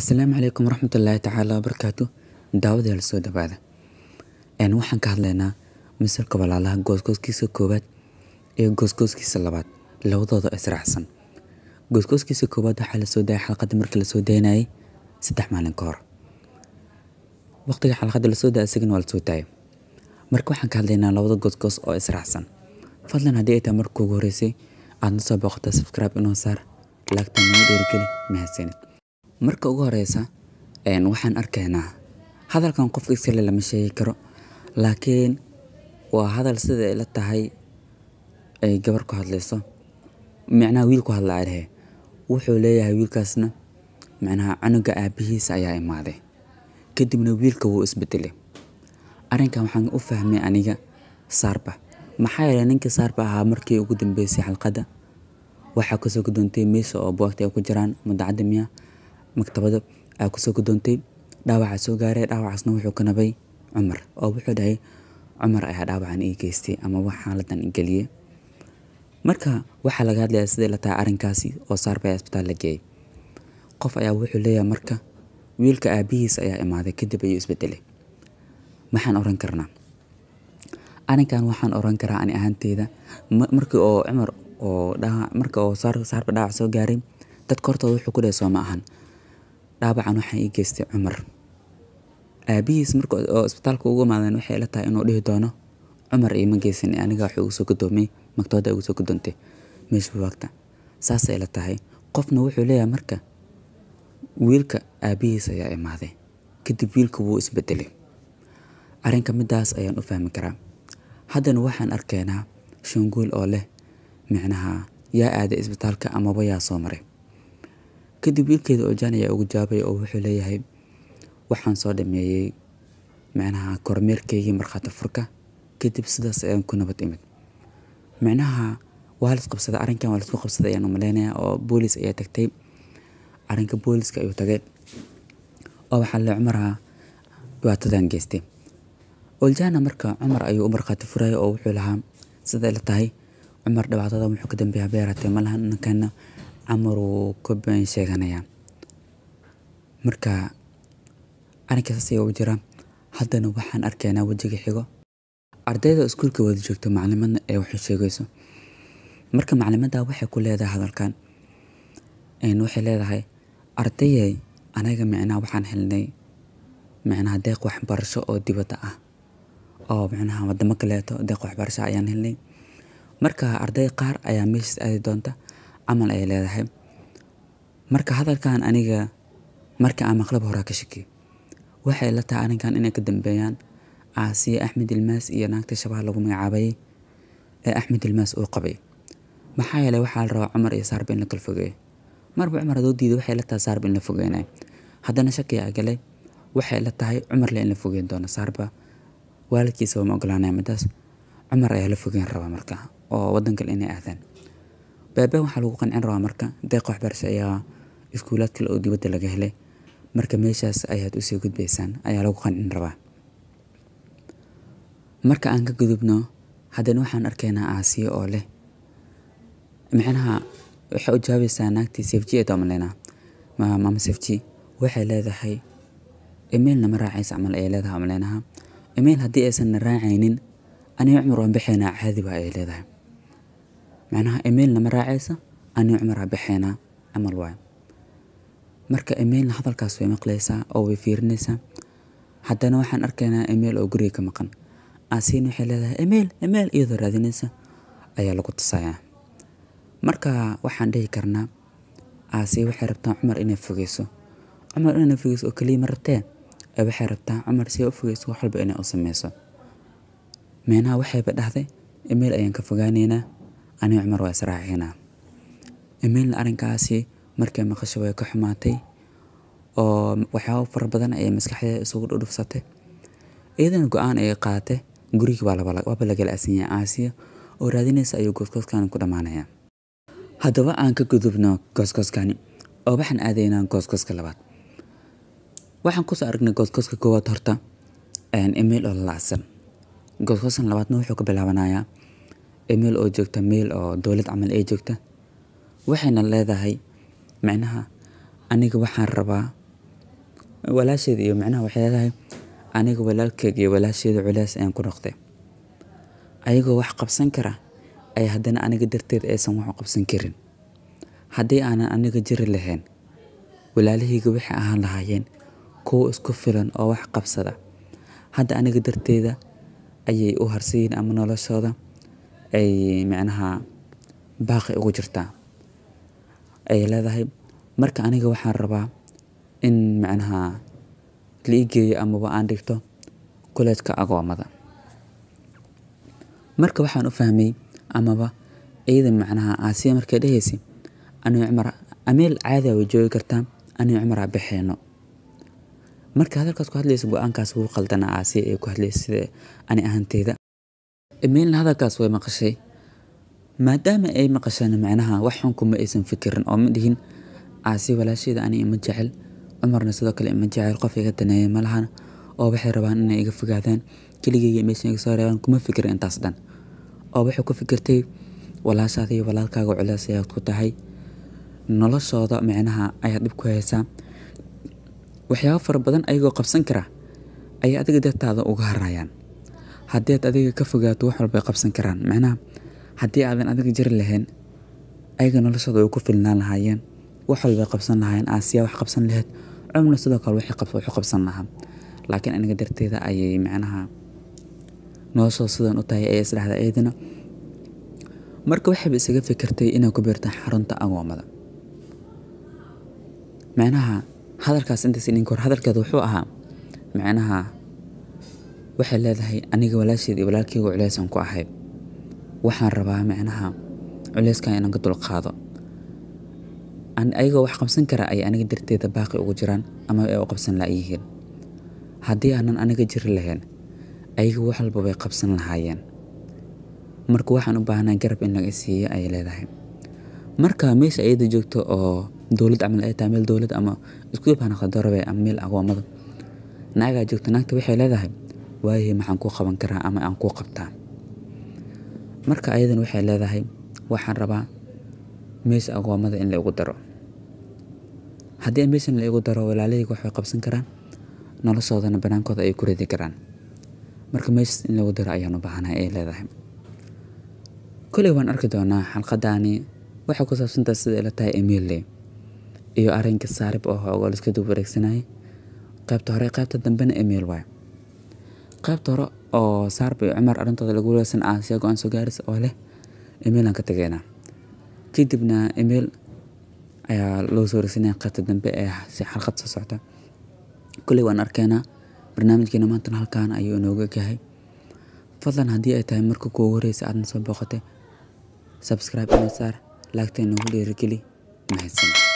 asalaamu calaykum waraxmatullaahi tacaala wabarakaatu la soo dhawaada waxaan ka hadlaynaa misalka walaalaha goosgooskiisa koowaad iyo goosgooskiisa labaad labadooda israacsan goosgooskiisa koowaad waxaa lasoo daayay xalqadda markii lasoo daynayay saddex maalin ka hor waqtiga xalqadda lasoo daaya isagana waa lasoo daayay marka waxaan ka hadlaynaa labada goosgoos oo israacsan fadlan haddii ay tahay marka ugu horreysay aadna soo booqataa subscribe inoo saar laagta nagu dheerigeli mahadsanid marka ugu horeysa waxaan arkeynaa hadalkan qofka iskale lama sheegi karo laakiin waa hadal sida ay la tahay ay gabar ku hadlayso micnaha wiil ku hadlaa dhehe wuxuu leeyahay wiilkaasna micnaha cunuga aabbihiisa ayaa imaaday kadibna wiilka wuu isbedelay arrinkan waxaan u fahmay aniga saarba maxaa yeelay ninkii saarba ahaa markii ugu dambeysay xalqada waxaa kasoo gudoontay meesha oo boogta ay ku jiraan mudacadda miya maktabado ayaa kusoo gudoontay dhaawaca soo gaaray dhaawacaasna wuxuu ka nabay cumar oo wuxuu dhahay cumar ayaa dhaawacan ii geystay ama wax xaaladan geliyay marka waxaa laga hadlayaa siday la tahay arrinkaasi oo saar baa isbitaal la geeyay qof ayaa wuxuu leeyahay marka wiilka aabihiis ayaa imaaday kadib ayuu isbedelay maxaan oran karnaa arrinkan waxaan oran karaa ani ahaanteyda markii oo cumar oo marka oo saarba dhaawac soo gaaray dadka hortooda wuxuu ku dhahay soo ma ahan dhaawacan waxaan ii geystay cumar aabihiis marka oo isbitaalka ugu imaadeen waxay ila tahay inuu dhihi doono cumar iima geysan aniga wax igu soo gadoomay magtabada igu soo gadoontay meesha waagta saasay ila tahay qofna wuxuu leeyahay marka wiilka aabihiis ayaa imaaday kadib wiilka wuu isbedelay arrinka midaas ayaan u fahmi karaa haddana waxaan arkeenaa shanguul oo leh micnaha yaa aaday isbitaalka amaba yaa soo maray kadib wiilkeeda Ojan ayaa ugu jaabay oo wuxuu leeyahay waxaan soo dhameeyay macnaha kormeerkayga markhaati furka kadib sidaas ayaan ku nabad imid macnaha waa la qabsaday arrinkan waa la qabsaday ayaan u oo boolis ayaa tagtay arrinka booliska ayuu tagay oo waxaa la cumaraha dhibaatadan geystay Oljana marka cumar ayuu u markhaati furay oo wuxuu lahaa siday la tahay cumar dhibaatada wuxuu ka dambeeyaa beeratay malahan ninkan camal wuu ka badan sheeganayaa marka arinka saas ayaa u jira haddana waxaan arkaynaa wejiga xigo ardayda iskuulka wada joogto maclimadna ee waxu sheegayso marka maclimaddaa waxay ku leedahay hadalkan waxay leedahay ardayay anaga micnaha waxaan helnay micnaha deeq waxbarasho oo dibadda ah oo micnaha wadamo kaleeto deeq waxbarasho ayaan helnay marka arday qaar ayaa meeshaas aadi doonta camal ay leedahay marka hadalkan aniga marka aan maqlaba horaa ka shakiyo waxay la tahay arrinkan inay ka dambeeyaan caasiye axmed ilmaas iyo naagta shabaha lagu magacaabay ee axmed ilmaas uu qabay maxaa yeelay waxaa la rabaa cumar iyo saarba in la fogeeyo marba cumar hadoo diiday waxay la tahay saarba in la fogeynayo haddana shakiyaa galay waxay la tahay cumarle in la fogeyn doono saarba waalidkiisa wama ogolaanaya midaas cumar ayaa la fogeyn rabaa marka oo waddan kale inay aadaan baaban waxaa lagu qancin rabaa marka deeq waxbarasho ayaa iskuulaad kale oo dibadda laga helay marka meeshaas ayaad usii gudbaysaan ayaa lagu qancin rabaa marka aan ka gudubno haddana waxaan arkaynaa aasiyo oo leh micnaha waxay u jawaabaysaa naagtii safji eed omaleynaa maama safji waxay leedahay emailna ma raacaysa camal ayay leedahay omaleynaha email haddii aysan na raacaynin aniga cumar waan baxaynaa caadi ba ayay leedahay macnaha emailna ma raacaysa ani cumar baxeena camal waay marka emailna hadalkaas way maqlaysaa oo way fiirinaysaa haddana waxaan arkaynaa email oo guriga ka maqan asiin waxay leedahay email email iyadoo raadinaysa ayaa lagu tusayaa marka waxaan dhihi karnaa aasi waxay rabtaa cumar inay fogeyso cumar inay fogeyso oo keliya ma rabtee ee waxay rabtaa cumar si ay u fogeyso wax walba inay u sameyso meenaha waxayba dhahday email ayaan ka fogaaneynaa aniga cumar waa israaxina emeylna arrinkaasi markay maqashay way ka xumaatay oo waxyaabo fara badan ayay maskaxdeeda isugu dhudhufsatay iyadana go-aan ayay qaatay gurigii waaba lagala asanyahay caasiya oo raadinaysa ayuu gooskoskani ku dhammaanayaa haddaba aan ka gudubno gooskooskani oo waxaan aadaynaa gooskooska labaad waxaan kusoo aragnay gooskooska koowaad horta emeyl oo lalaacsan gooskooskan labaadna wuxuu ka bilaabanayaa meel oo joogta meel oo dowlad camal ay joogta waxayna leedahay macnaha aniga waxaan rabaa walaasheed iyo micnaha waxay leedahay aniga walaalkeega iyo walaasheeda culays ayaan ku noqday ayagoo wax qabsan kara ay haddana aniga darteed aysan wax u qabsan karin haddii aanan aniga jiri lahayn walaalahayga waxay ahaan lahaayeen kuwo isku filan oo wax qabsada hadda aniga darteeda ayay u harsayin ama noloshooda ay macnaha baaqi ugu jirtaa ay leedahay marka aniga waxaan rabaa in macnaha la ii geeyo amaba aan dhigto kuleedka agoomada marka waxaan u fahmay amaba iyada micnaha aasiya markay dhahaysay anigo cumar ameel caadi way joogi kartaa anigo cumara baxeeno marka hadalkaas ku hadlaysa go-aankaas wuu qaldana aasiya ee ku hadlaysa sida ani ahanteyda imeylna hadalkaas way maqashay maadaama ay maqasheen macnaha wax xunku ma aysan fikirin oo ma dhihin caasi walaasheeda ani ima jecel cumarna sidoo kale ima jecel qof iga daneeya malahana oo waxay rabaan inay iga fogaadaan keligeyga meeshan iga soo reebaan kuma fikira intaas dhan oo waxay ku fikirtay walaashaada iyo walaalkaaga culeys ayaad ku tahay noloshooda micnaha ayaa dhib ku haysaa waxyaabo fara badan ayagoo qabsan kara ayay adiga dartaada uga harayaan haddaad adiga ka fogaato wax walba qabsan karaan macnaha haddii aadan adiga jari lahayn ayaga noloshooda ay ku filnaan lahaayeen wax walba qabsan lahaayeen aasiya wax qabsan laheyd cumna sidoo kale waxu qabsan lahaa laakiin aniga darteeda ayay macnaha noloshooda sidan u tahay ayay isdhaxda eedina marka waxayba isaga fikirtay inay ku biirtaan xarunta agoomada macnaha hadalkaas intaas idhinka hadalkeeda wuxuu ahaa macnaha waxay leedahay aniga walaasheed iyo walaalkeygu culeysaan ku ahay waxaan rabaa micnaha culeyskan inaan ka dulqaado ayagoo wax qabsan kara ay aniga darteeda baaqi ugu jiraan ama ay u qabsan laayihiin haddii aanan aniga jiri lahayn ayaga wax walba qabsan lahaayeen marka waxaan u baahnaa garab in laga siiyo ayay leedahay marka meesha ayada joogto oo dowlad camal ay tahay meel dowlad ama iskuulbaa noqda dorabe ama ah meel aqoomada naagaa joogto naagta waxay leedahay waayey maxaan ku qaban karaa ama aan ku qabtaa marka ayadan waxay leedahay waxaan rabaa meys agoomada in laigu daro haddii meysan laigu daro walaalahayga waxay qabsan karaan noloshoodana banaankooda ayay ku ridi karaan marka meys in lagu daro ayaan u ay leedahay koley waan arki doonaa xalqadaani waxay ku saabsantaha sida ila tahay emille iyo arrinka saarib oo hoogo laiska dub wareegsanayay qaybta hore qaybta dambena emil waay qaybta hore oo saarba iyo cumar arrintooda lagu walaagsan aasiya go-aan soo gaaris oo leh emailan ka tageynaa kadibna email ayaa loo soo raysanaya qaybta dambe ee xalqad soo socota kulley waan arkeynaa barnaamijkeena maantana halkaan ayuu inooga gahay fadlan haddii ay tahay marka kuugu horeysa aadna soo booqatay subscribe ina saar laagta inoogu dhiirigeli mahadsan